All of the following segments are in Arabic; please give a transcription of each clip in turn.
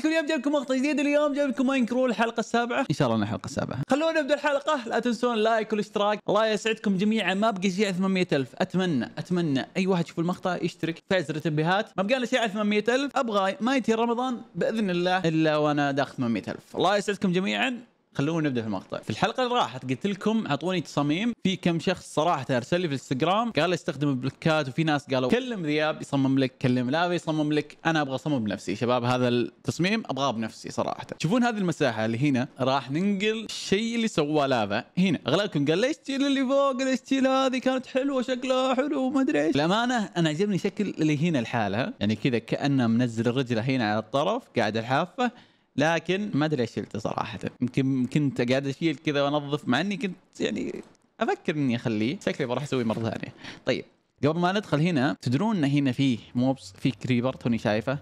عليكم اليوم جايب لكم مقطع جديد اليوم جايب لكم ماين كرو الحلقه السابعه ان شاء الله انها الحلقه السابعه خلونا نبدا الحلقه لا تنسون اللايك والاشتراك الله يسعدكم جميعا ما بقى شيء 800000 اتمنى اتمنى اي واحد يشوف المقطع يشترك فاز التنبيهات ما بقى لنا شيء 800000 ابغى ما ينتهي رمضان باذن الله الا وانا داخل 800000 الله يسعدكم جميعا خلونا نبدا في المقطع في الحلقه اللي راحت قلت لكم اعطوني تصاميم في كم شخص صراحه ارسل لي في الانستغرام قال استخدم بلوكات وفي ناس قالوا كلم ذياب يصمم لك كلم لا يصمم لك انا ابغى اصمم بنفسي شباب هذا التصميم ابغاه بنفسي صراحه تشوفون هذه المساحه اللي هنا راح ننقل الشيء اللي سواه لافا هنا اغلبكم قال ليش تشيل اللي فوق ليش تشيل هذه كانت حلوه شكلها حلو وما ادري ايش الامانه انا عجبني شكل اللي هنا لحالها يعني كذا كانه منزل الرجله هنا على الطرف قاعد الحافه لكن ما ادري ايش شلته صراحه يمكن كنت قاعد اشيل كذا وانظف مع اني كنت يعني افكر اني اخليه شكلي بروح اسوي مره ثانيه طيب قبل ما ندخل هنا تدرون ان هنا فيه موبس فيه كريبر توني شايفه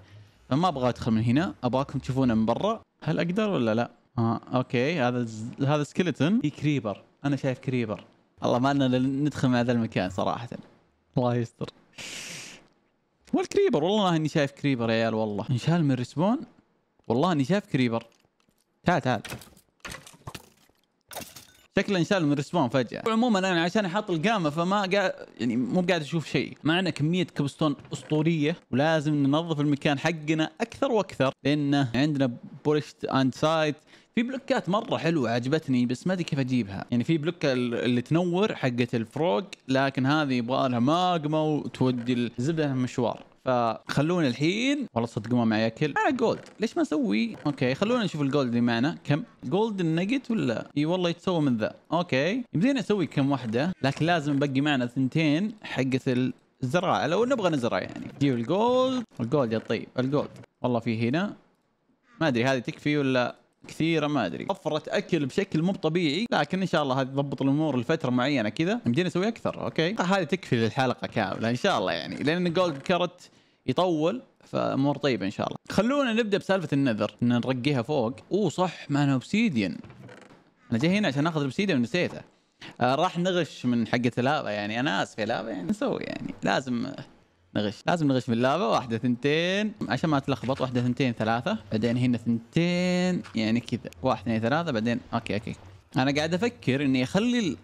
فما ابغى ادخل من هنا ابغاكم تشوفونه من برا هل اقدر ولا لا آه اوكي هذا ز... هذا سكلتون في كريبر انا شايف كريبر الله ما لنا ندخل مع هذا المكان صراحه الله يستر والكريبر والله اني شايف كريبر يا عيال والله انشال من ريسبون والله اني شايف كريبر تعال تعال شكله انشال من الرسبون فجاه عموما انا عشان احط القامه فما قاعد يعني مو قاعد اشوف شيء معنا كميه كبستون اسطوريه ولازم ننظف المكان حقنا اكثر واكثر لان عندنا بولشت اند سايت في بلوكات مره حلوه عجبتني بس ما ادري كيف اجيبها يعني في بلوك اللي تنور حقه الفروق لكن هذه يبغى لها ماقمه وتودي الزبده مشوار فخلونا الحين والله صدق ما معي اكل انا آه، جولد ليش ما اسوي اوكي خلونا نشوف الجولد اللي معنا كم جولد النجت ولا اي والله يتسوى من ذا اوكي يمدينا نسوي كم واحده لكن لازم نبقي معنا ثنتين حقه الزراعه لو نبغى نزرع يعني جيب الجولد الجولد يا طيب الجولد والله في هنا ما ادري هذه تكفي ولا كثيره ما ادري وفرت اكل بشكل مو طبيعي لكن ان شاء الله هذه تضبط الامور لفتره معينه كذا يمدينا نسوي اكثر اوكي هذه تكفي للحلقه كامله ان شاء الله يعني لان جولد كارت يطول فامور طيبه ان شاء الله خلونا نبدا بسالفه النذر ان نرقيها فوق اوه صح معنا اوبسيديان انا جاي هنا عشان اخذ الاوبسيديان ونسيته آه راح نغش من حقه لابا يعني انا اسف يا لابا يعني نسوي يعني لازم نغش لازم نغش باللعبه واحده ثنتين عشان ما تلخبط واحده ثنتين ثلاثه بعدين هنا ثنتين يعني كذا واحد اثنين ثلاثه بعدين اوكي اوكي انا قاعد افكر اني اخلي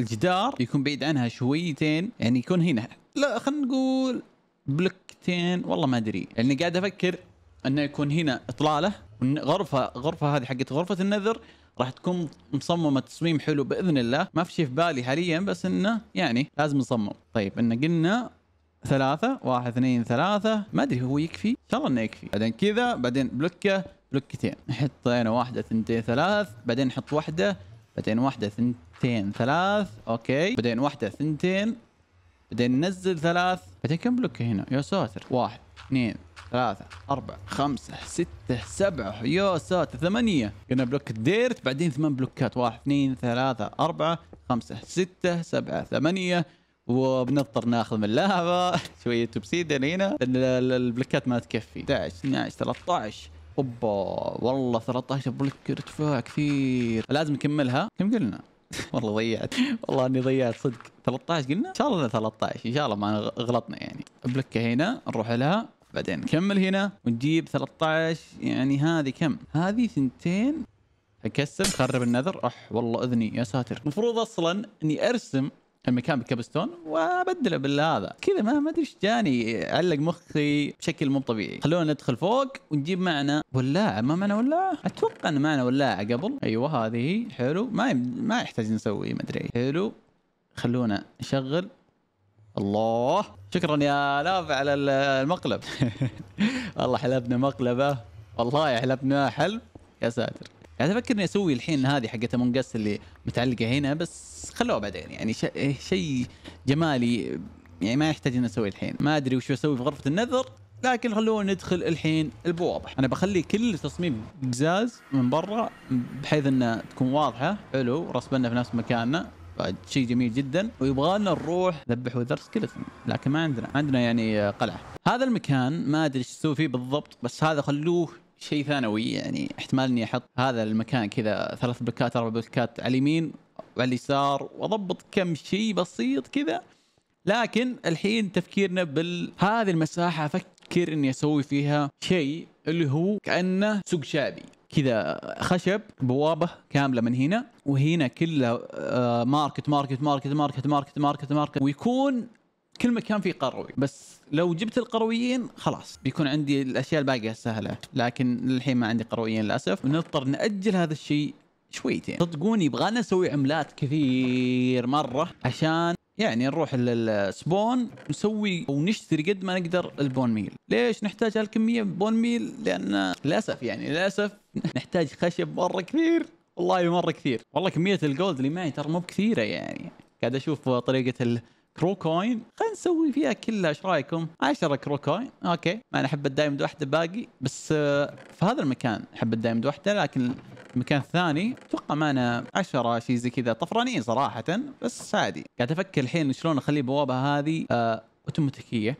الجدار يكون بعيد عنها شويتين يعني يكون هنا لا خلينا نقول بلوكتين والله ما ادري لاني قاعد افكر انه يكون هنا اطلاله غرفه غرفه هذه حقت غرفه النذر راح تكون مصممه تصميم حلو باذن الله ما في شيء في بالي حاليا بس انه يعني لازم نصمم طيب انه قلنا ثلاثة واحد اثنين ثلاثة ما ادري هو يكفي ان شاء الله انه يكفي بعدين كذا بعدين بلوكة بلوكتين نحط هنا واحدة اثنتين ثلاث بعدين نحط واحدة بعدين واحدة اثنتين ثلاث اوكي بعدين واحدة اثنتين بعدين ننزل ثلاث بعدين كم بلوكة هنا يا ساتر واحد اثنين ثلاثة أربعة خمسة ستة سبعة يا ساتر ثمانية قلنا بلوك الديرت بعدين ثمان بلوكات واحد اثنين ثلاثة أربعة خمسة ستة سبعة ثمانية وبنضطر ناخذ من لعبه شويه اوبسيدن يعني هنا البلوكات ما تكفي 11 12 13 اوبا والله 13 بلوك ارتفاع كثير لازم نكملها كم قلنا؟ والله ضيعت والله اني ضيعت صدق 13 قلنا ان شاء الله 13 ان شاء الله ما غلطنا يعني بلوكه هنا نروح لها بعدين نكمل هنا ونجيب 13 يعني هذه كم؟ هذه ثنتين اكسر خرب النذر اح والله اذني يا ساتر المفروض اصلا اني ارسم المكان بكبستون وابدله بالهذا كذا ما ما ادري ايش جاني علق مخي بشكل مو طبيعي خلونا ندخل فوق ونجيب معنا ولاعه ما معنا ولاعه اتوقع ان معنا ولاعه قبل ايوه هذه حلو ما يم... ما يحتاج نسوي ما ادري حلو خلونا نشغل الله شكرا يا لاف على المقلب والله حلبنا مقلبه والله حلبنا حلب يا ساتر قاعد افكر اني اسوي الحين هذه حقت امونج اللي متعلقه هنا بس خلوها بعدين يعني إيه، شيء جمالي يعني ما يحتاج اني اسوي الحين ما ادري وش اسوي في غرفه النذر لكن خلونا ندخل الحين البوابه انا بخلي كل تصميم قزاز من برا بحيث انها تكون واضحه حلو رسمنا في نفس مكاننا شيء جميل جدا ويبغى لنا نروح ذبح وذر سكلتون لكن ما عندنا عندنا يعني قلعه هذا المكان ما ادري ايش اسوي فيه بالضبط بس هذا خلوه شيء ثانوي يعني احتمال اني احط هذا المكان كذا ثلاث بلوكات اربع بلوكات على اليمين وعلى اليسار واضبط كم شيء بسيط كذا لكن الحين تفكيرنا بال هذه المساحه افكر اني اسوي فيها شيء اللي هو كانه سوق شعبي كذا خشب بوابه كامله من هنا وهنا كلها ماركت ماركت ماركت ماركت ماركت ماركت ماركت ويكون كل مكان فيه قروي بس لو جبت القرويين خلاص بيكون عندي الاشياء الباقيه سهله لكن للحين ما عندي قرويين للاسف ونضطر ناجل هذا الشيء شويتين صدقوني يبغانا نسوي عملات كثير مره عشان يعني نروح للسبون نسوي او نشتري قد ما نقدر البون ميل ليش نحتاج هالكميه بون ميل لان للاسف يعني للاسف نحتاج خشب مره كثير والله مره كثير والله كميه الجولد اللي معي ترى مو بكثيره يعني قاعد اشوف طريقه كرو كوين خلينا نسوي فيها كلها ايش رايكم 10 كرو كوين اوكي ما انا احب الدايمد واحده باقي بس آه، في هذا المكان احب الدايمد واحده لكن المكان الثاني اتوقع معنا 10 شيء زي كذا طفرانين صراحه بس عادي قاعد افكر الحين شلون اخلي البوابه هذه آه، اوتوماتيكيه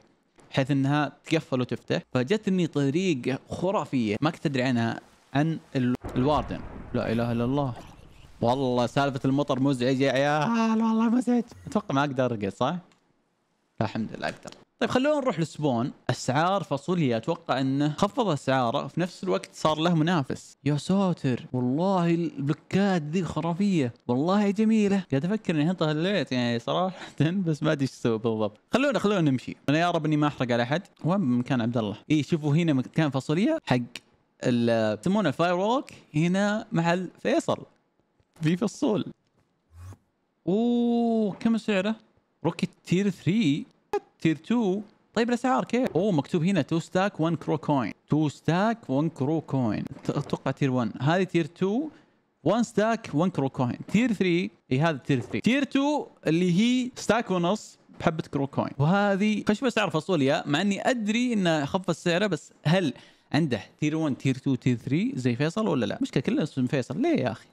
بحيث انها تقفل وتفتح فجتني طريقه خرافيه ما كنت ادري عنها عن الواردن لا اله الا الله والله سالفة المطر مزعجة يا عيال والله مزعج اتوقع ما اقدر ارقص صح؟ الحمد لله اقدر طيب خلونا نروح لسبون اسعار فاصوليا اتوقع انه خفض اسعاره في نفس الوقت صار له منافس يا ساتر والله البلوكات ذي خرافيه والله جميله قاعد افكر اني طلعت يعني صراحه بس ما ادري ايش اسوي بالضبط خلونا خلونا نمشي انا يا رب اني ما احرق على احد وين مكان عبد الله اي شوفوا هنا مكان فاصوليا حق يسمونه الفاير ووك هنا محل فيصل في فصول اوه كم سعره؟ روكيت تير 3 تير 2 طيب الاسعار كيف؟ اوه مكتوب هنا 2 ستاك 1 كرو كوين 2 ستاك 1 كرو كوين اتوقع تير 1 هذه تير 2 1 ستاك 1 كرو كوين تير 3 اي هذا تير 3 تير 2 اللي هي ستاك ونص بحبه كرو كوين وهذه خش بس اعرف فاصوليا مع اني ادري انه خف السعر بس هل عنده تير 1 تير 2 تير 3 زي فيصل ولا لا؟ مشكله كلها اسم فيصل ليه يا اخي؟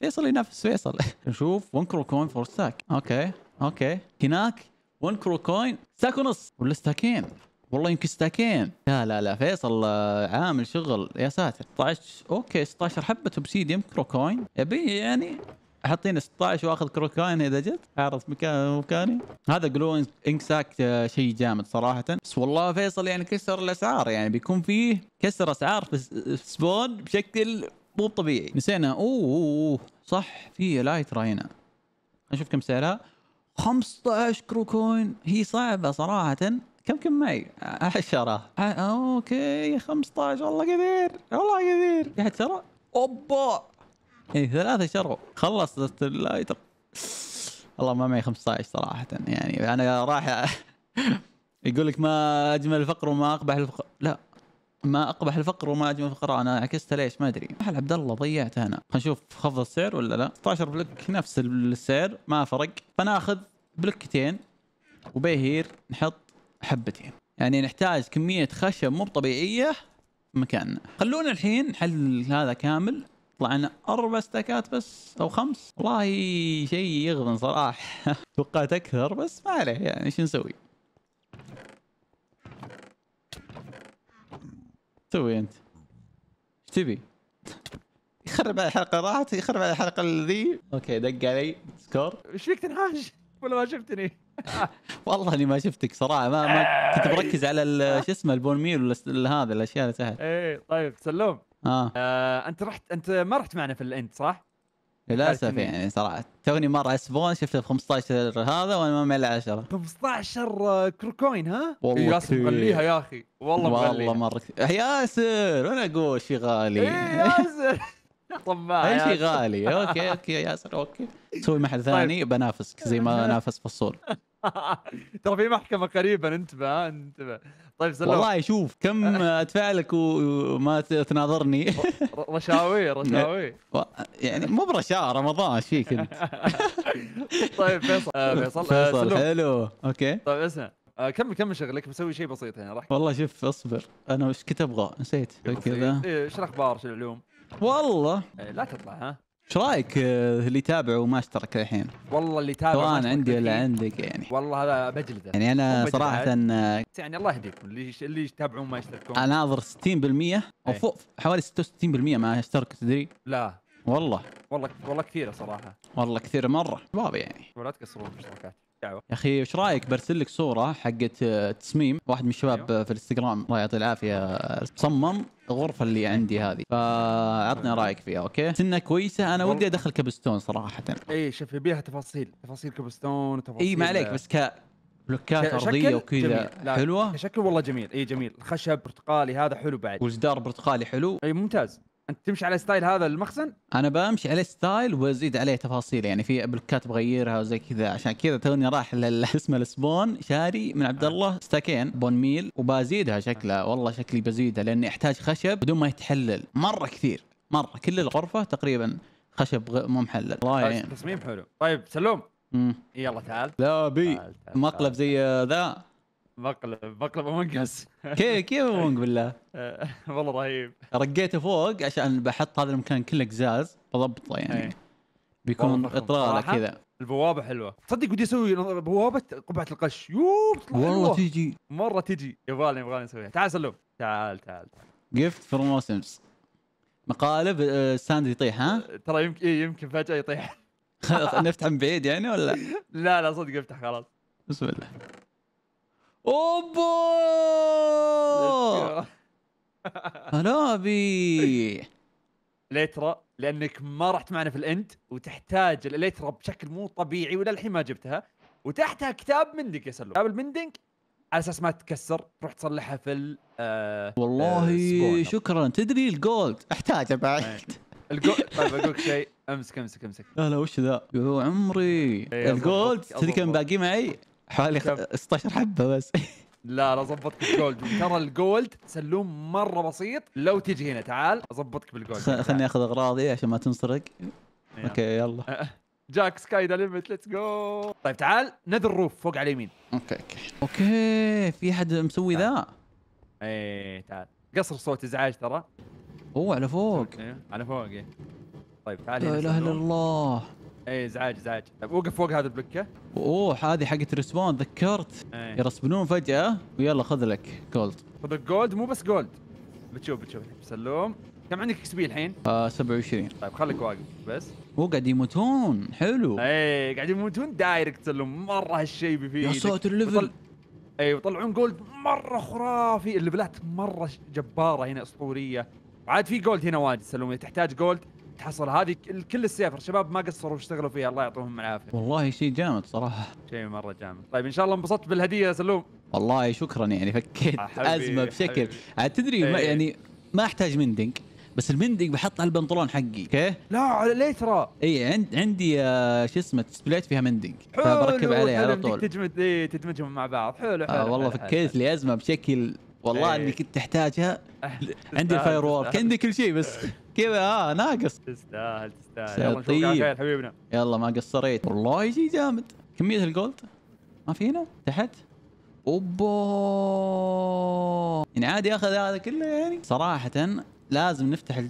فيصل ينافس فيصل نشوف 1 كرو كوين فور ستاك اوكي اوكي هناك 1 كرو كوين ستاك ونص ولا ستاكين والله يمكن ستاكين لا لا لا فيصل آه، عامل شغل يا ساتر 16 اوكي 16 حبه اوبسيديوم كرو كوين ابي يعني حاطين 16 واخذ كرو كوين اذا جت اعرف مكان مكاني هذا جلو انك ساك شيء جامد صراحه بس والله فيصل يعني كسر الاسعار يعني بيكون فيه كسر اسعار في سبون بشكل مو طبيعي نسينا اوه, أوه. صح في لايترا هنا نشوف كم سعرها 15 كرو كوين هي صعبه صراحه كم كم معي 10 اوكي 15 والله كثير والله كثير في احد شرى اوبا يعني ثلاثه شروا خلصت اللايت والله ما معي 15 صراحه يعني انا راح يقول لك ما اجمل الفقر وما اقبح الفقر لا ما اقبح الفقر وما اجمل الفقراء انا عكستها ليش ما ادري محل عبد الله ضيعته انا خلينا نشوف خفض السعر ولا لا 16 بلوك نفس السعر ما فرق فناخذ بلوكتين وبيهير نحط حبتين يعني نحتاج كميه خشب مو طبيعيه مكاننا خلونا الحين نحل هذا كامل طلعنا اربع ستاكات بس او خمس والله شيء يغبن صراحه توقعت اكثر بس ما عليه يعني ايش نسوي تسوي انت؟ ايش تبي؟ يخرب على الحلقه راحت يخرب على الحلقه ذي اوكي دق علي سكور ايش فيك تنهاش ولا ما شفتني والله اني ما شفتك صراحه ما, ما كنت مركز على شو اسمه البون ميل ولا هذا الاشياء اللي تحت ايه طيب سلوم آه. آه انت رحت انت ما رحت معنا في الاند صح؟ للاسف يعني صراحه توني مره اسبون شفت ب 15 هذا وانا ما معي الا آه، 10 15 كروكوين ها؟ والله ياسر إيه، مغليها يا اخي والله مغليها والله مره كثير ياسر وانا اقول شي غالي إيه، ياسر طماع اي شيء غالي اوكي اوكي ياسر اوكي سوي محل طيب. ثاني بنافسك زي ما نافس فصول ترى في محكمه قريبا انتبه انتبه طيب سلام والله شوف كم ادفع لك وما تناظرني رشاوي رشاوي يعني مو برشاوى رمضان ايش فيك انت طيب فيصل آه، فيصل آه، فيصل حلو اوكي طيب اسمع آه، كم كم شغلك بسوي شيء بسيط يعني راح والله شوف اصبر انا وش كنت ابغى نسيت كذا ايش الاخبار شو العلوم والله إيه، لا تطلع ها ايش رايك آه، اللي يتابعوا وما اشترك الحين؟ والله اللي يتابع سواء عندي ولا عندك يعني والله هذا بجلده يعني انا صراحه آه، يعني الله يهديكم اللي اللي يتابعون ما يشتركون انا اناظر 60% او فوق حوالي 66% ما اشترك تدري؟ لا والله والله والله كثيره صراحه والله كثيره مره شباب يعني ولا تقصرون في الاشتراكات دعوه يا اخي ايش رايك برسل لك صوره حقت آه، تصميم واحد من الشباب أيوه. في الانستغرام الله يعطيه العافيه صمم الغرفه اللي عندي هذه فاعطني أيوه. رايك فيها اوكي سنه كويسه انا ودي ادخل كبستون صراحه اي شوف يبيها تفاصيل تفاصيل كبستون تفاصيل اي ما عليك آه، بس ك بلوكات ارضيه وكذا حلوه شكل والله جميل اي جميل خشب برتقالي هذا حلو بعد وجدار برتقالي حلو اي ممتاز انت تمشي على ستايل هذا المخزن؟ انا بمشي عليه ستايل وازيد عليه تفاصيل يعني في بلوكات بغيرها وزي كذا عشان كذا توني راح اسمه السبون شاري من عبد الله ستاكين بون ميل وبزيدها شكلها والله شكلي بزيدها لاني احتاج خشب بدون ما يتحلل مره كثير مره كل الغرفه تقريبا خشب مو محلل الله يعين تصميم حلو طيب سلوم يلا تعال لا بي مقلب زي ذا مقلب مقلب امونج اس كيف كيف امونج بالله؟ والله رهيب رقيته فوق عشان بحط هذا المكان كله قزاز بضبطه يعني إيه. بيكون اطلاله كذا البوابه حلوه تصدق ودي اسوي بوابه قبعه القش يوب والله تجي مره تجي يبغالي يبغالي نسويها تعال سلم تعال تعال جيفت فروم موسمز مقالب الساند آه، يطيح ها؟ ترى يمكن إيه، يمكن فجاه يطيح نفتح من بعيد يعني ولا؟ لا لا صدق افتح خلاص بسم الله اوبا هلا بي ليترا لانك ما رحت معنا في الاند وتحتاج الليترا بشكل مو طبيعي ولا الحين ما جبتها وتحتها كتاب مندك يا سلو كتاب المندنج على اساس ما تتكسر تروح تصلحها في ال آه والله آه شكرا تدري الجولد احتاجه بعد الجولد طيب اقول شيء امسك امسك امسك لا لا وش ذا يا عمري الجولد تدري كم باقي معي؟ حوالي 16 حبه بس لا لا اظبطك بالجولد ترى الجولد سلوم مره بسيط لو تجي هنا تعال اظبطك بالجولد خليني اخذ اغراضي عشان ما تنسرق اوكي يلا أه، أه. جاك سكاي ذا ليمت ليتس جو طيب تعال نذر الروف فوق على اليمين اوكي اوكي اوكي في احد مسوي ذا ايه تعال قصر صوت ازعاج ترى اوه على فوق إيه، على فوق ايه طيب تعال لا اله الا الله اي ازعاج ازعاج طيب، وقف فوق هذا البلوكه اوه هذه حقت ريسبون ذكرت أي. يرسبنون فجاه ويلا خذ لك جولد خذ لك جولد مو بس جولد بتشوف بتشوف سلوم كم عندك اكس بي الحين؟ آه 27 طيب خليك واقف بس هو قاعد يموتون حلو اي قاعد يموتون دايركت سلوم مره هالشيء بيفيد يا ساتر الليفل اي يطلعون جولد مره خرافي الليفلات مره جباره هنا اسطوريه وعاد في جولد هنا واجد سلوم تحتاج جولد تحصل هذه كل السيفر شباب ما قصروا واشتغلوا فيها الله يعطيهم العافيه والله شيء جامد صراحه شيء مره جامد طيب ان شاء الله انبسطت بالهديه يا سلوم والله شكرا يعني فكيت ازمه بشكل أه، تدري ما إيه. يعني ما احتاج مندنج بس المندنج بحط على البنطلون حقي اوكي لا ليه ترى اي عند عندي آه شو اسمه سبليت فيها مندنج فبركب عليه على طول تجمد اي تدمجهم مع بعض حلو حلو آه والله فكيت لي ازمه بشكل والله إيه. اني كنت احتاجها عندي الفاير وورك عندي كل شيء بس كذا اه ناقص تستاهل تستاهل يا حبيبنا يلا ما قصريت والله شيء جامد كميه الجولد ما في هنا تحت اوبا يعني عادي اخذ هذا كله يعني صراحه لازم نفتح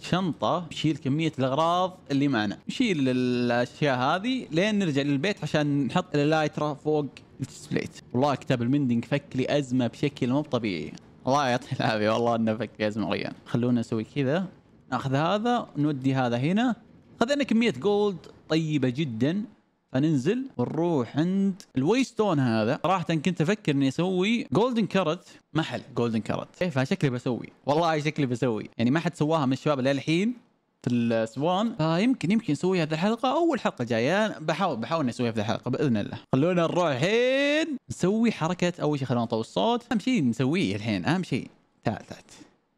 الشنطة نشيل كمية الأغراض اللي معنا نشيل الأشياء هذه لين نرجع للبيت عشان نحط اللايترا فوق السبليت والله كتاب المندنج فك لي أزمة بشكل مو طبيعي الله يعطيه العافية والله إنه فك لي أزمة غيان خلونا نسوي كذا ناخذ هذا نودي هذا هنا خذينا كميه جولد طيبه جدا فننزل ونروح عند الويستون هذا صراحه كنت افكر اني اسوي جولدن كارت محل جولدن كارت ايه شكلي بسوي والله شكلي بسوي يعني ما حد سواها من الشباب للحين في السوان فيمكن يمكن نسويها في الحلقه اول حلقه جايه بحاول بحاول اني اسويها في الحلقه باذن الله خلونا نروح الحين نسوي حركه اول شيء خلونا نطول الصوت اهم شيء نسويه الحين اهم شيء تعال تعال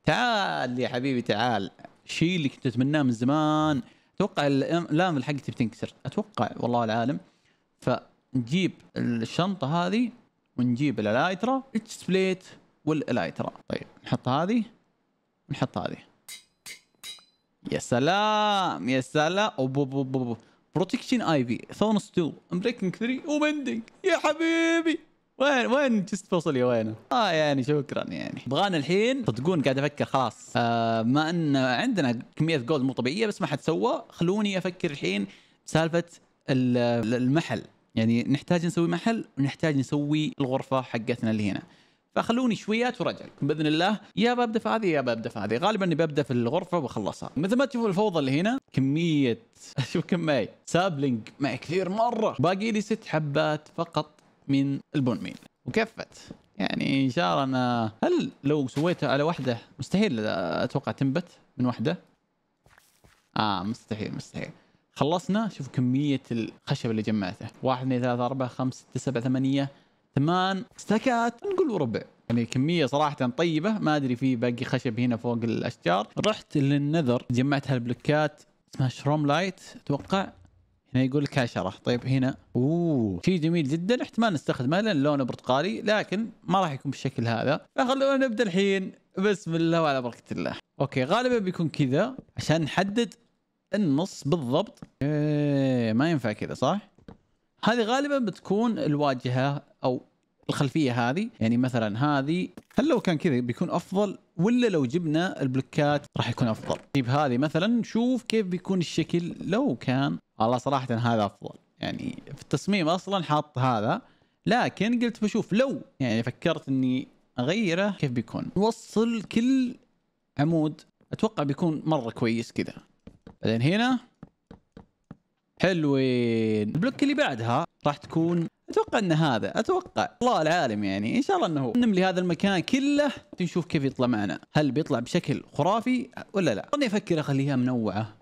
تعال يا حبيبي تعال الشيء اللي كنت اتمناه من زمان اتوقع الامل حقتي بتنكسر اتوقع والله العالم فنجيب الشنطه هذه ونجيب الالايترا اتش بليت والالايترا طيب نحط هذه ونحط هذه يا سلام يا سلام بروتكشن اي في ثونس 2 بريكنج 3 وبندنج يا حبيبي وين وين جست فصل يا وينه؟ اه يعني شكرا يعني بغانا الحين صدقون قاعد افكر خلاص آه, آه، ما ان عندنا كميه جولد مو طبيعيه بس ما حد سوى خلوني افكر الحين سالفه المحل يعني نحتاج نسوي محل ونحتاج نسوي الغرفه حقتنا اللي هنا فخلوني شويات ورجع لكم باذن الله يا ببدا في هذه يا ببدا في هذه غالبا اني ببدا في الغرفه وبخلصها مثل ما تشوفوا الفوضى اللي هنا كميه شوف كم معي سابلينج معي كثير مره باقي لي ست حبات فقط من البون ميل وكفت يعني ان شاء الله انا هل لو سويته على واحدة مستحيل اتوقع تنبت من واحدة اه مستحيل مستحيل خلصنا شوف كمية الخشب اللي جمعته واحد اثنين ثلاثة أربعة خمسة ستة سبعة ثمانية ثمان استكات نقول وربع يعني كمية صراحة طيبة ما أدري في باقي خشب هنا فوق الأشجار رحت للنذر جمعت هالبلوكات اسمها شروم لايت أتوقع هنا يقول لك شرح طيب هنا اوه شيء جميل جدا احتمال نستخدمه لان لونه برتقالي لكن ما راح يكون بالشكل هذا فخلونا نبدا الحين بسم الله وعلى بركه الله اوكي غالبا بيكون كذا عشان نحدد النص بالضبط إيه ما ينفع كذا صح هذه غالبا بتكون الواجهه او الخلفيه هذه يعني مثلا هذه هل لو كان كذا بيكون افضل ولا لو جبنا البلوكات راح يكون افضل طيب هذه مثلا شوف كيف بيكون الشكل لو كان والله صراحه هذا افضل يعني في التصميم اصلا حاط هذا لكن قلت بشوف لو يعني فكرت اني اغيره كيف بيكون نوصل كل عمود اتوقع بيكون مره كويس كذا بعدين هنا حلوين البلوك اللي بعدها راح تكون اتوقع ان هذا اتوقع الله العالم يعني ان شاء الله انه نملي هذا المكان كله نشوف كيف يطلع معنا هل بيطلع بشكل خرافي ولا لا خلني افكر اخليها منوعه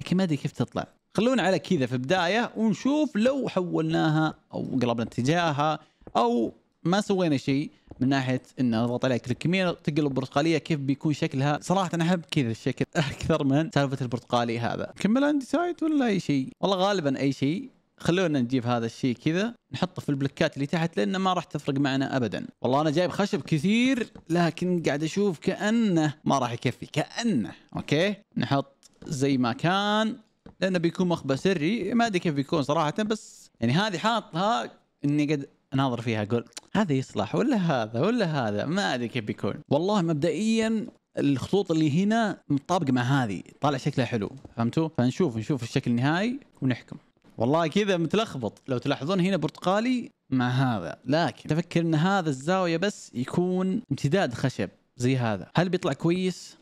لكن ما ادري كيف تطلع خلونا على كذا في بدايه ونشوف لو حولناها او قلبنا اتجاهها او ما سوينا شيء من ناحيه انه اضغط عليك الكميه تقلب برتقاليه كيف بيكون شكلها صراحه انا احب كذا الشكل اكثر من سالفه البرتقالي هذا نكمل سايت ولا اي شيء والله غالبا اي شيء خلونا نجيب هذا الشيء كذا نحطه في البلوكات اللي تحت لانه ما راح تفرق معنا ابدا والله انا جايب خشب كثير لكن قاعد اشوف كانه ما راح يكفي كانه اوكي نحط زي ما كان لانه بيكون مخبى سري ما ادري كيف بيكون صراحه بس يعني هذه حاطها اني قد اناظر فيها اقول هذا يصلح ولا هذا ولا هذا ما ادري كيف بيكون والله مبدئيا الخطوط اللي هنا متطابقه مع هذه طالع شكلها حلو فهمتوا فنشوف نشوف الشكل النهائي ونحكم والله كذا متلخبط لو تلاحظون هنا برتقالي مع هذا لكن تفكر ان هذا الزاويه بس يكون امتداد خشب زي هذا هل بيطلع كويس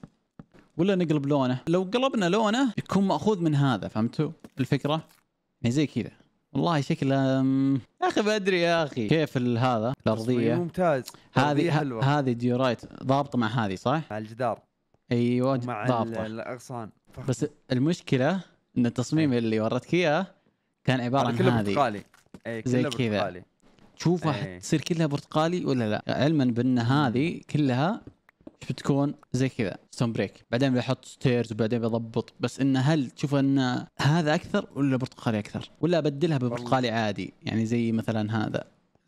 ولا نقلب لونه لو قلبنا لونه يكون ماخوذ من هذا فهمتوا الفكره يعني زي كذا والله شكله م... يا اخي ما ادري يا اخي كيف هذا الارضيه ممتاز هذه حلوه هذه ديورايت ضابطه مع هذه صح؟ مع الجدار ايوه مع ضابطه الاغصان بس المشكله ان التصميم أي. اللي ورتك اياه كان عباره عن هذه برتقالي اي زي كذا تشوفها إيه. تصير كلها برتقالي ولا لا؟ علما بان هذه كلها بتكون زي كذا ستون بريك بعدين بحط ستيرز وبعدين بضبط بس انه هل تشوف ان هذا اكثر ولا برتقالي اكثر ولا ابدلها ببرتقالي عادي يعني زي مثلا هذا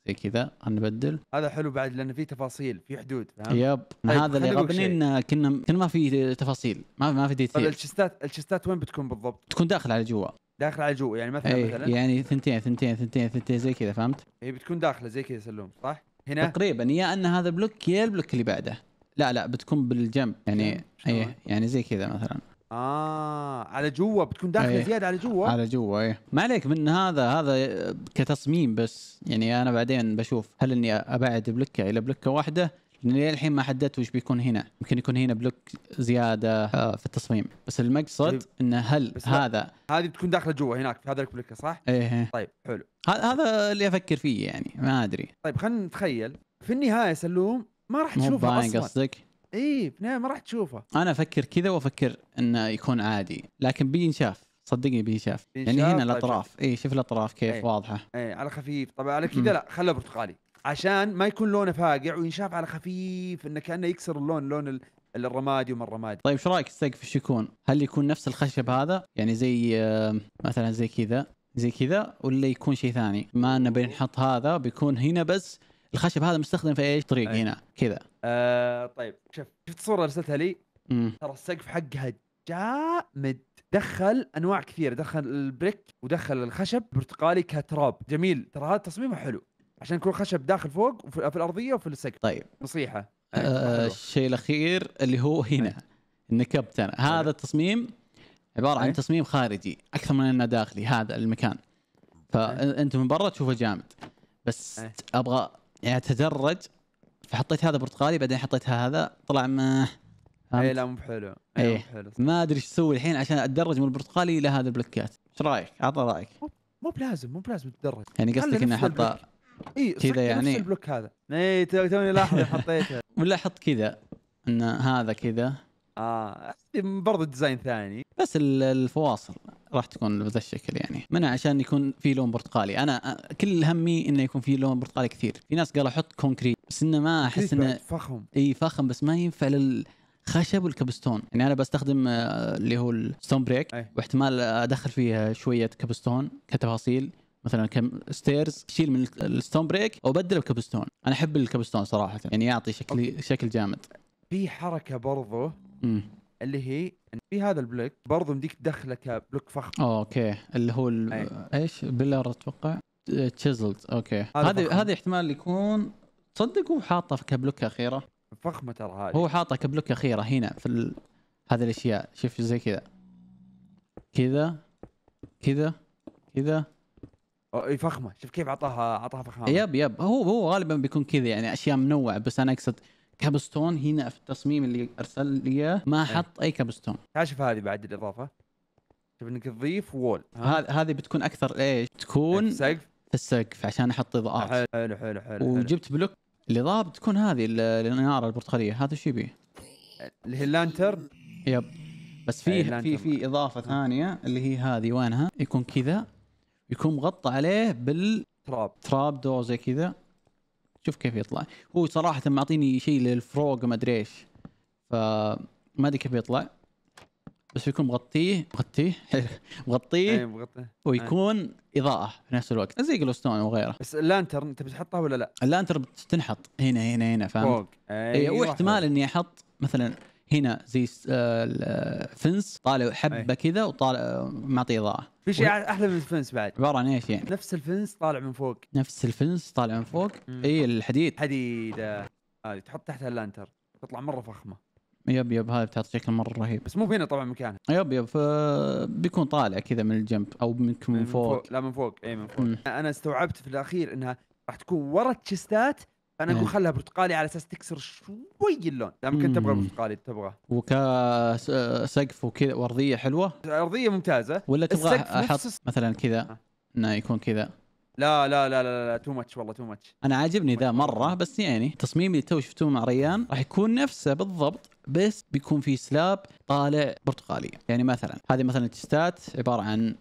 زي كذا خلينا نبدل هذا حلو بعد لانه في تفاصيل في حدود يب طيب هذا اللي غبني ان كنا كنا ما في تفاصيل ما ما في ديتيل طيب الشستات الشستات وين بتكون بالضبط؟ تكون داخل على جوا داخل على جوا يعني مثلا أيه مثلا يعني ثنتين ثنتين ثنتين ثنتين زي كذا فهمت؟ هي إيه، بتكون داخله زي كذا سلوم صح؟ هنا تقريبا يا ان هذا بلوك يا البلوك اللي بعده لا لا بتكون بالجنب يعني اي يعني زي كذا مثلا اه على جوا بتكون داخله أيه. زياده على جوا على جوا ايه ما عليك من هذا هذا كتصميم بس يعني انا بعدين بشوف هل اني ابعد بلكه الى بلكه واحده لان الحين ما حددت وش بيكون هنا يمكن يكون هنا بلوك زياده آه، في التصميم بس المقصد طيب. انه هل هذا هذه بتكون داخله جوا هناك في هذا البلوكه صح؟ إيه،, ايه طيب حلو هذا اللي افكر فيه يعني ما ادري طيب خلينا نتخيل في النهايه سلوم ما راح تشوفها اصلا قصدك؟ اي ما راح تشوفها انا افكر كذا وافكر انه يكون عادي لكن بينشاف صدقني بينشاف يعني هنا طيب، الاطراف اي شوف الاطراف كيف أي. واضحه اي على خفيف طبعا على كذا لا خله برتقالي عشان ما يكون لونه فاقع وينشاف على خفيف انه كانه يكسر اللون لون ال... الرمادي وما الرمادي طيب شو رايك السقف ايش يكون؟ هل يكون نفس الخشب هذا؟ يعني زي آه، مثلا زي كذا زي كذا ولا يكون شيء ثاني؟ ما انه بنحط هذا بيكون هنا بس الخشب هذا مستخدم في ايش؟ طريق هنا كذا آه طيب شوف شفت الصوره اللي ارسلتها لي ترى السقف حقها جامد دخل انواع كثيره دخل البريك ودخل الخشب برتقالي كتراب جميل ترى هذا تصميمه حلو عشان يكون خشب داخل فوق وفي الارضيه وفي السقف طيب نصيحه آه الشيء الاخير اللي هو هنا أيه. نكبت انا هذا طيب. التصميم عباره عن تصميم خارجي اكثر من انه داخلي هذا المكان فانت من برا تشوفه جامد بس ابغى يعني تدرج فحطيت هذا برتقالي بعدين حطيت هذا طلع ما اي لا مو بحلو اي إيه. مو ما ادري ايش اسوي الحين عشان اتدرج من البرتقالي الى هذا البلوكات ايش رايك؟ اعطى رايك مو بلازم مو بلازم تتدرج يعني قصدك اني احطه اي كذا يعني نفس البلوك هذا اي توني لاحظ حطيته ولا احط كذا ان هذا كذا اه برضه ديزاين ثاني بس الفواصل راح تكون بهذا الشكل يعني منع عشان يكون في لون برتقالي انا كل همي انه يكون في لون برتقالي كثير في ناس قالوا حط كونكريت بس انه ما احس انه فخم اي فخم بس ما ينفع لل خشب والكبستون يعني انا بستخدم آه، اللي هو الستون بريك أيه. واحتمال ادخل فيه شويه كبستون كتفاصيل مثلا كم ستيرز شيل من الستون بريك وبدله بكبستون انا احب الكبستون صراحه يعني يعطي شكل شكل جامد في حركه برضه اللي هي في هذا البلوك برضه مديك تدخله كبلوك فخم اوكي اللي هو ال... ايش بلر اتوقع تشيزلد آه، اوكي هذه هذه احتمال يكون تصدق هو حاطه كبلوك اخيره فخمه ترى هذه هو حاطه كبلوك اخيره هنا في ال... هذه الاشياء شوف زي كذا كذا كذا كذا اي فخمه شوف كيف اعطاها اعطاها فخامه يب يب هو هو غالبا بيكون كذا يعني اشياء منوعه بس انا اقصد كابستون هنا في التصميم اللي ارسل لي اياه ما إيه. حط اي كابستون شوف هذه بعد الاضافه شوف انك تضيف وول هذه هذه بتكون اكثر ايش؟ تكون سقف في السقف عشان احط اضاءات حلو حلو حلو, حلو. وجبت بلوك الاضاءه بتكون هذه الاناره البرتقاليه هذا شو يبيه؟ اللي هي اللانترن يب بس في إيه، في في اضافه ثانيه اللي هي هذه وينها؟ يكون كذا يكون مغطى عليه بالتراب تراب دور زي كذا شوف كيف يطلع هو صراحه معطيني شيء للفروق ما ادري ايش فما ادري كيف يطلع بس بيكون مغطيه مغطيه مغطيه إيه، مغطيه ويكون أي. اضاءه في نفس الوقت زي جلوستون وغيره بس اللانترن انت بتحطها ولا لا؟ اللانترن بتنحط هنا هنا هنا فاهم؟ فوق اي واحتمال أيوة. اني احط مثلا هنا زي آه، الفنس آه، طالع حبه إيه. كذا وطالع آه، معطي اضاءه في شيء احلى من الفنس بعد عباره عن ايش يعني؟ نفس الفنس طالع من فوق نفس الفنس طالع من فوق اي الحديد حديد هذه آه. تحط تحتها اللانتر تطلع مره فخمه يب يب هذا بتعطي شكل مره رهيب بس مو هنا طبعا مكانها يب يب بيكون طالع كذا من الجنب او ممكن من, من فوق. فوق لا من فوق اي من فوق م. انا استوعبت في الاخير انها راح تكون ورا التشستات فانا اقول نعم. خلها برتقالي على اساس تكسر شوي اللون لا كنت تبغى برتقالي تبغى وكسقف وكذا وارضيه حلوه ارضيه ممتازه ولا تبغى احط مثلا كذا آه. انه يكون كذا لا لا لا لا لا تو ماتش والله تو ماتش انا عاجبني ذا مره بس يعني تصميم اللي تو شفتوه مع ريان راح يكون نفسه بالضبط بس بيكون في سلاب طالع برتقالي يعني مثلا هذه مثلا تستات عباره عن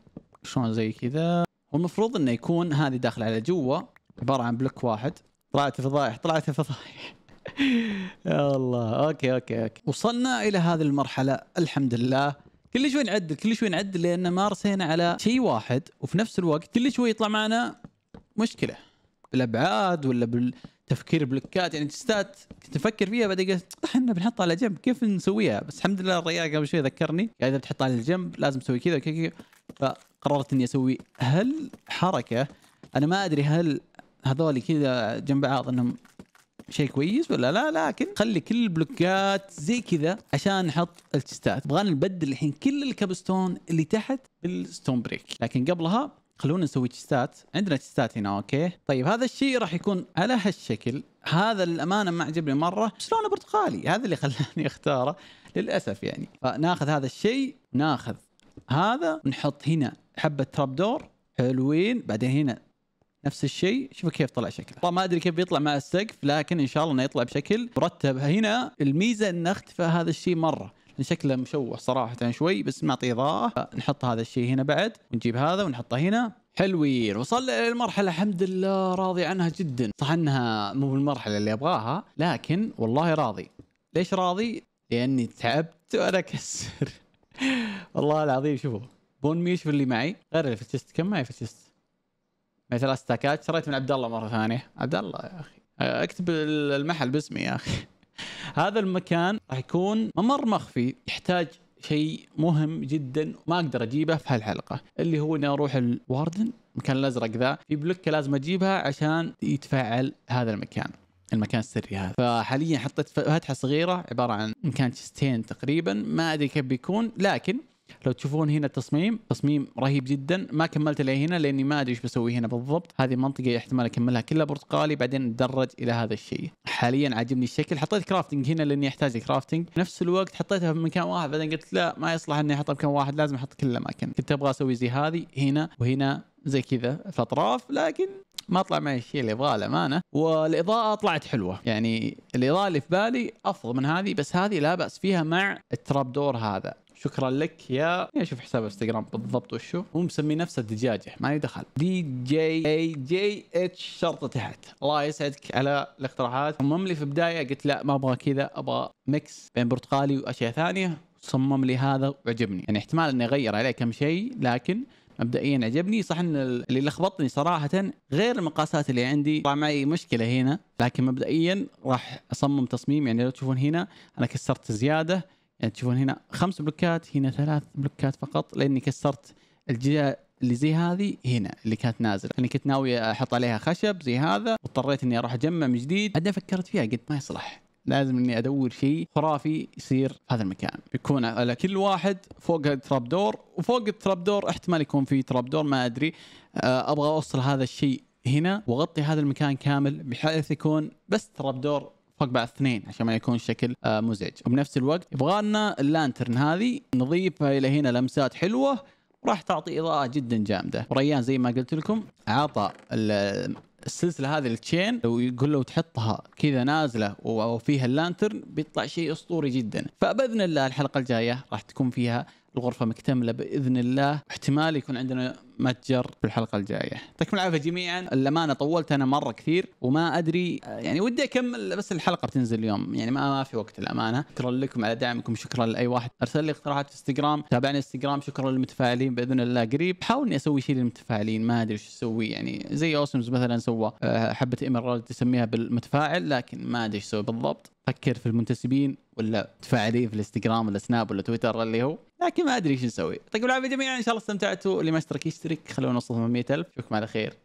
شلون زي كذا والمفروض انه يكون هذه داخله على جوا عباره عن بلوك واحد طلعت فضايح طلعت فضايح يا الله اوكي اوكي اوكي وصلنا الى هذه المرحله الحمد لله كل شوي نعدل كل شوي نعدل لان ما رسينا على شيء واحد وفي نفس الوقت كل شوي يطلع معنا مشكله بالابعاد ولا بالتفكير بلوكات يعني تستات كنت افكر فيها بعدين قلت طيب احنا بنحطها على جنب كيف نسويها بس الحمد لله الرجال قبل شوي ذكرني قال يعني اذا بتحطها على الجنب لازم تسوي كذا فقررت اني اسوي هل حركه انا ما ادري هل هذول كذا جنب بعض انهم شيء كويس ولا لا لكن خلي كل البلوكات زي كذا عشان نحط التشتات بغانا نبدل الحين كل الكابستون اللي تحت بالستون بريك لكن قبلها خلونا نسوي تشستات عندنا تشستات هنا اوكي طيب هذا الشيء راح يكون على هالشكل هذا الامانه ما عجبني مره شلونه برتقالي هذا اللي خلاني اختاره للاسف يعني فناخذ هذا الشيء ناخذ هذا ونحط هنا حبه تراب دور حلوين بعدين هنا نفس الشيء شوفوا كيف طلع شكله طبعا ما ادري كيف بيطلع مع السقف لكن ان شاء الله انه يطلع بشكل مرتب هنا الميزه انه اختفى هذا الشيء مره شكله مشوه صراحه شوي بس معطي اضاءه نحط هذا الشيء هنا بعد ونجيب هذا ونحطه هنا حلوين وصلنا الى المرحله الحمد لله راضي عنها جدا صح انها مو بالمرحله اللي ابغاها لكن والله راضي ليش راضي لاني تعبت وانا اكسر والله العظيم شوفوا بون ميش اللي معي غير الفتشت كم معي فتشت ثلاث ستاكات شريت من عبد الله مره ثانيه عبد الله يا اخي آه، اكتب المحل باسمي يا اخي هذا المكان راح يكون ممر مخفي يحتاج شيء مهم جدا ما اقدر اجيبه في هالحلقه اللي هو اني اروح الواردن المكان الازرق ذا في بلوكه لازم اجيبها عشان يتفعل هذا المكان المكان السري هذا فحاليا حطيت فتحه صغيره عباره عن مكان تشستين تقريبا ما ادري كيف بيكون لكن لو تشوفون هنا التصميم تصميم رهيب جدا ما كملت لي هنا لاني ما ادري ايش بسوي هنا بالضبط هذه منطقه احتمال اكملها كلها برتقالي بعدين اتدرج الى هذا الشيء حاليا عاجبني الشكل حطيت كرافتنج هنا لاني احتاج كرافتنج نفس الوقت حطيتها في مكان واحد بعدين قلت لا ما يصلح اني احطها مكان واحد لازم احط كل الاماكن كنت ابغى اسوي زي هذه هنا وهنا زي كذا في الاطراف لكن ما طلع معي الشيء اللي ابغاه الامانه والاضاءه طلعت حلوه يعني الاضاءه اللي في بالي افضل من هذه بس هذه لا باس فيها مع التراب دور هذا شكرا لك يا اشوف حساب انستغرام بالضبط وشو هو مسمي نفسه دجاجه ما لي دخل دي جي اي جي اتش شرطه تحت الله يسعدك على الاقتراحات صمم لي في البدايه قلت لا ما ابغى كذا ابغى ميكس بين برتقالي واشياء ثانيه صمم لي هذا وعجبني يعني احتمال اني اغير عليه كم شيء لكن مبدئيا عجبني صح ان اللي لخبطني صراحه غير المقاسات اللي عندي طلع معي مشكله هنا لكن مبدئيا راح اصمم تصميم يعني لو تشوفون هنا انا كسرت زياده يعني تشوفون هنا خمس بلوكات هنا ثلاث بلوكات فقط لاني كسرت الجهه اللي زي هذه هنا اللي كانت نازله لاني يعني كنت ناوي احط عليها خشب زي هذا واضطريت اني اروح اجمع من جديد بعدين فكرت فيها قلت ما يصلح لازم اني ادور شيء خرافي يصير في هذا المكان يكون على كل واحد فوق تراب دور وفوق التراب دور احتمال يكون في تراب دور ما ادري آه، ابغى اوصل هذا الشيء هنا واغطي هذا المكان كامل بحيث يكون بس تراب دور فوق بعض اثنين عشان ما يكون الشكل آه، مزعج وبنفس الوقت يبغى لنا اللانترن هذه نضيفها الى هنا لمسات حلوه راح تعطي اضاءه جدا جامده وريان زي ما قلت لكم عطى السلسله هذه التشين لو يقول تحطها كذا نازله وفيها اللانترن بيطلع شيء اسطوري جدا فباذن الله الحلقه الجايه راح تكون فيها الغرفه مكتمله باذن الله احتمال يكون عندنا متجر في الحلقه الجايه يعطيكم العافيه جميعا الامانه طولت انا مره كثير وما ادري يعني ودي اكمل بس الحلقه بتنزل اليوم يعني ما, في وقت الامانه شكرا لكم على دعمكم شكرا لاي واحد ارسل لي اقتراحات في انستغرام تابعني انستغرام شكرا للمتفاعلين باذن الله قريب حاول اني اسوي شيء للمتفاعلين ما ادري وش اسوي يعني زي اوسمز مثلا سوى آه، حبه إمرال تسميها بالمتفاعل لكن ما ادري شو اسوي بالضبط فكر في المنتسبين ولا تفاعلين في الانستغرام ولا سناب ولا تويتر اللي هو لكن ما ادري ايش نسوي طيب العاب جميعا ان شاء الله استمتعتوا اللي ما اشترك يشترك خلونا نوصل 800000 اشوفكم على خير